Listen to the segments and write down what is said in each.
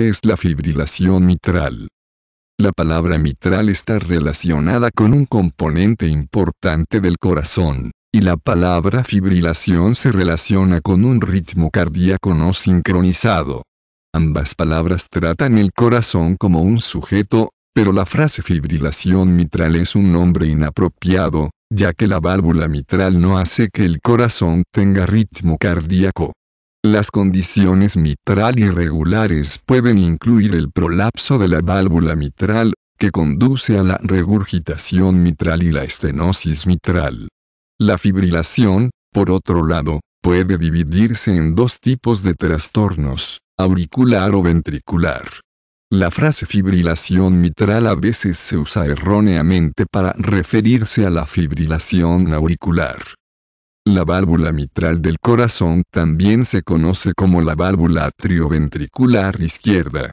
es la fibrilación mitral? La palabra mitral está relacionada con un componente importante del corazón, y la palabra fibrilación se relaciona con un ritmo cardíaco no sincronizado. Ambas palabras tratan el corazón como un sujeto, pero la frase fibrilación mitral es un nombre inapropiado, ya que la válvula mitral no hace que el corazón tenga ritmo cardíaco. Las condiciones mitral irregulares pueden incluir el prolapso de la válvula mitral, que conduce a la regurgitación mitral y la estenosis mitral. La fibrilación, por otro lado, puede dividirse en dos tipos de trastornos, auricular o ventricular. La frase fibrilación mitral a veces se usa erróneamente para referirse a la fibrilación auricular. La válvula mitral del corazón también se conoce como la válvula atrioventricular izquierda.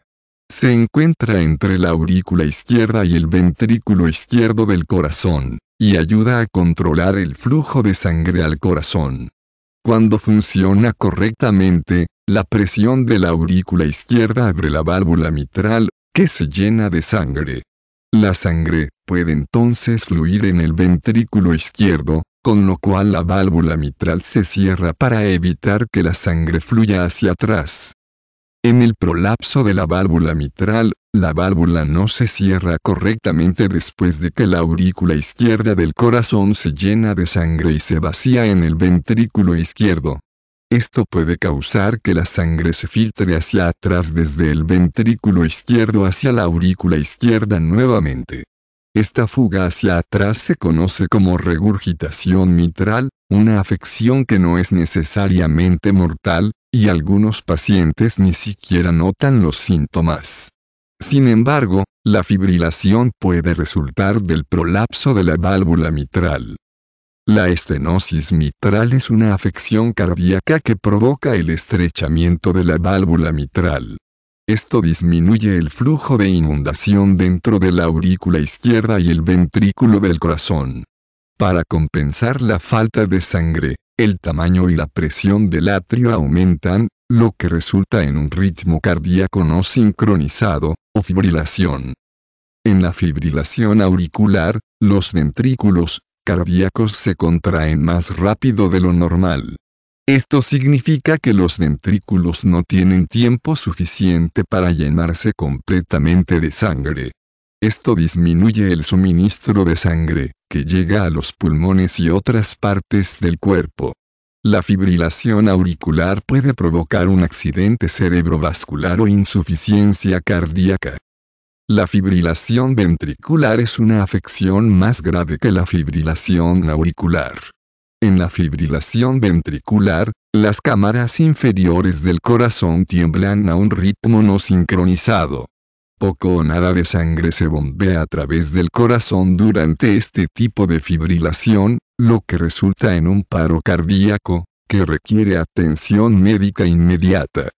Se encuentra entre la aurícula izquierda y el ventrículo izquierdo del corazón, y ayuda a controlar el flujo de sangre al corazón. Cuando funciona correctamente, la presión de la aurícula izquierda abre la válvula mitral, que se llena de sangre. La sangre puede entonces fluir en el ventrículo izquierdo, con lo cual la válvula mitral se cierra para evitar que la sangre fluya hacia atrás. En el prolapso de la válvula mitral, la válvula no se cierra correctamente después de que la aurícula izquierda del corazón se llena de sangre y se vacía en el ventrículo izquierdo. Esto puede causar que la sangre se filtre hacia atrás desde el ventrículo izquierdo hacia la aurícula izquierda nuevamente. Esta fuga hacia atrás se conoce como regurgitación mitral, una afección que no es necesariamente mortal, y algunos pacientes ni siquiera notan los síntomas. Sin embargo, la fibrilación puede resultar del prolapso de la válvula mitral. La estenosis mitral es una afección cardíaca que provoca el estrechamiento de la válvula mitral. Esto disminuye el flujo de inundación dentro de la aurícula izquierda y el ventrículo del corazón. Para compensar la falta de sangre, el tamaño y la presión del atrio aumentan, lo que resulta en un ritmo cardíaco no sincronizado, o fibrilación. En la fibrilación auricular, los ventrículos cardíacos se contraen más rápido de lo normal. Esto significa que los ventrículos no tienen tiempo suficiente para llenarse completamente de sangre. Esto disminuye el suministro de sangre, que llega a los pulmones y otras partes del cuerpo. La fibrilación auricular puede provocar un accidente cerebrovascular o insuficiencia cardíaca. La fibrilación ventricular es una afección más grave que la fibrilación auricular. En la fibrilación ventricular, las cámaras inferiores del corazón tiemblan a un ritmo no sincronizado. Poco o nada de sangre se bombea a través del corazón durante este tipo de fibrilación, lo que resulta en un paro cardíaco, que requiere atención médica inmediata.